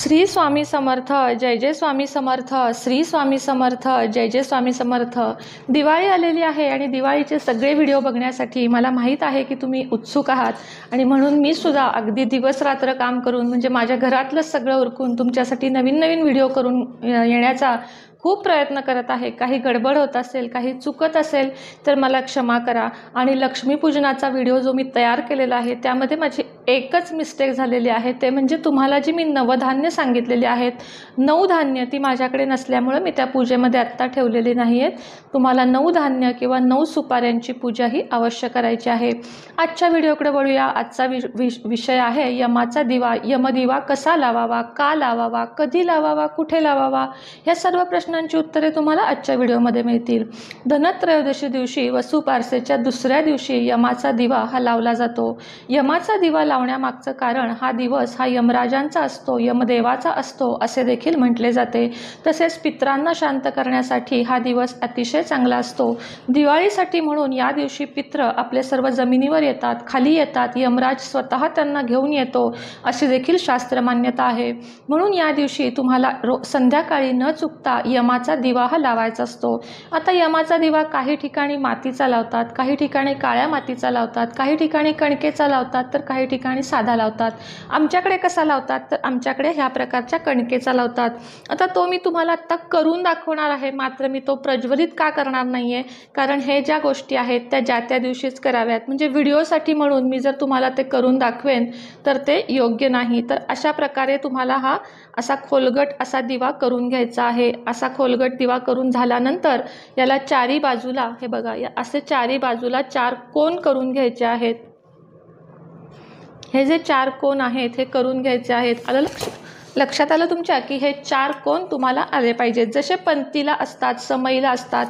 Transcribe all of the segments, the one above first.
श्री स्वामी समर्थ जय जय स्वामी समर्थ श्री स्वामी समर्थ जय जय स्वामी समर्थ दिवाळी आलेली आहे आणि दिवाळीचे सगळे व्हिडिओ बघण्यासाठी मला माहीत आहे की तुम्ही उत्सुक आहात आणि म्हणून मी सुद्धा अगदी दिवसरात्र काम करून म्हणजे माझ्या घरातलंच सगळं उरकून तुमच्यासाठी नवीन नवीन व्हिडिओ करून येण्याचा खूप प्रयत्न करत आहे काही गडबड होत असेल काही चुकत असेल तर मला क्षमा करा आणि लक्ष्मीपूजनाचा व्हिडिओ जो मी तयार केलेला आहे त्यामध्ये माझी एकच मिस्टेक झालेली आहे ते म्हणजे तुम्हाला जी मी नवधान्य सांगितलेली आहेत नऊ धान्य ती माझ्याकडे नसल्यामुळं मी त्या पूजेमध्ये आत्ता ठेवलेली नाही आहेत तुम्हाला नऊ धान्य किंवा नऊ सुपाऱ्यांची पूजा ही अवश्य करायची आहे आजच्या व्हिडिओकडे वळूया आजचा विषय आहे यमाचा दिवा यमदिवा कसा लावावा का लावावा कधी लावावा कुठे लावावा ह्या सर्व प्रश्न प्रश्नांची उत्तरे तुम्हाला आजच्या व्हिडिओमध्ये मिळतील धनत्रयोदशी दिवशी वसुपारसेच्या दुसऱ्या दिवशी यमाचा दिवा हा लावला जातो यमाचा दिवा लावण्यामागचं कारण हा दिवस हा यमराजांचा असतो यमदेवाचा असतो असे देखील म्हटले जाते तसेच पित्रांना शांत करण्यासाठी हा दिवस अतिशय चांगला असतो दिवाळीसाठी म्हणून या दिवशी पित्र आपले सर्व जमिनीवर येतात खाली येतात यमराज स्वतः त्यांना घेऊन येतो अशी देखील शास्त्रमान्यता आहे म्हणून या दिवशी तुम्हाला रो संध्याकाळी न चुकता यमाचा दिवा हा लावायचा असतो आता यमाचा दिवा काही ठिकाणी मातीचा लावतात काही ठिकाणी काळ्या मातीचा लावतात काही ठिकाणी कणकेचा लावतात तर काही ठिकाणी साधा लावतात आमच्याकडे कसा लावतात तर आमच्याकडे ह्या प्रकारच्या कणकेचा लावतात आता तो मी तुम्हाला आत्ता करून दाखवणार आहे मात्र मी तो प्रज्वलित का करणार नाही आहे कारण हे ज्या गोष्टी आहेत त्या ज्या त्या दिवशीच कराव्यात म्हणजे व्हिडिओसाठी म्हणून मी जर तुम्हाला ते करून दाखवेन तर ते योग्य नाही तर अशा प्रकारे तुम्हाला हा असा खोलगट असा दिवा करून घ्यायचा आहे असा खोलगट दिवा करून झाल्यानंतर याला चारी बाजूला हे बघा असे चारी बाजूला चार कोण करून घ्यायचे आहेत हे जे चार कोण आहेत हे करून घ्यायचे आहेत आलं लक्ष लक्षात आलं तुमच्या की हे चार कोण तुम्हाला आले पाहिजेत जसे पंतीला असतात समईला असतात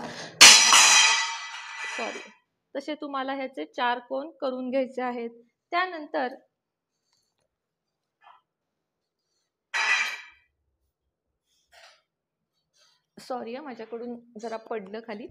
सॉरी तसे तुम्हाला ह्याचे चार कोण करून घ्यायचे आहेत त्यानंतर सॉरी माझ्याकडून जरा पडलं खाली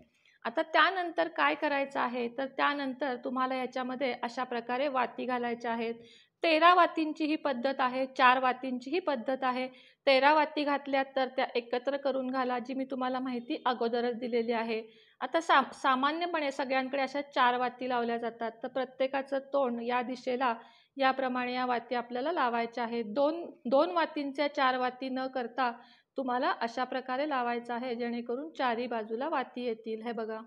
आता त्यानंतर काय करायचं आहे तर त्यानंतर तुम्हाला याच्यामध्ये अशा प्रकारे वाती घालायच्या आहेत तेरा वातींची ही पद्धत आहे चार वातींची ही पद्धत आहे तेरा वाती घातल्यात तर त्या एकत्र करून घाला जी मी तुम्हाला माहिती अगोदरच दिलेली आहे आता सा सामान्यपणे सगळ्यांकडे अशा चार वाती लावल्या जातात तर प्रत्येकाचं तोंड या दिशेला याप्रमाणे या वाती आपल्याला लावायच्या आहेत दोन दोन वातींच्या चार वाती न करता तुम्हाला अशा प्रकारे लावायचं आहे जेणेकरून चारी बाजूला वाती येतील हे बघा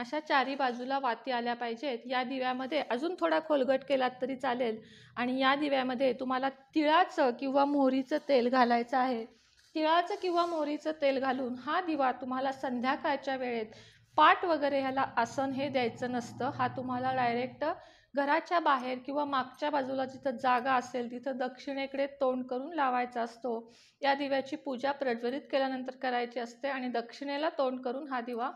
अशा चारी बाजूला वाती आल्या पाहिजेत या दिव्यामध्ये अजून थोडा खोलगट केलात तरी चालेल आणि या दिव्यामध्ये तुम्हाला तिळाचं किंवा मोहरीचं तेल घालायचं आहे तिळाचं किंवा मोहरीचं तेल घालून हा दिवा तुम्हाला संध्याकाळच्या वेळेत पाठ वगैरे ह्याला आसन हे द्यायचं नसतं हा तुम्हाला डायरेक्ट घराच्या बाहेर किंवा मागच्या बाजूला जिथं जागा असेल तिथं दक्षिणेकडे तोंड करून लावायचा असतो या दिव्याची पूजा प्रज्वलित केल्यानंतर करायची असते आणि दक्षिणेला तोंड करून हा दिवा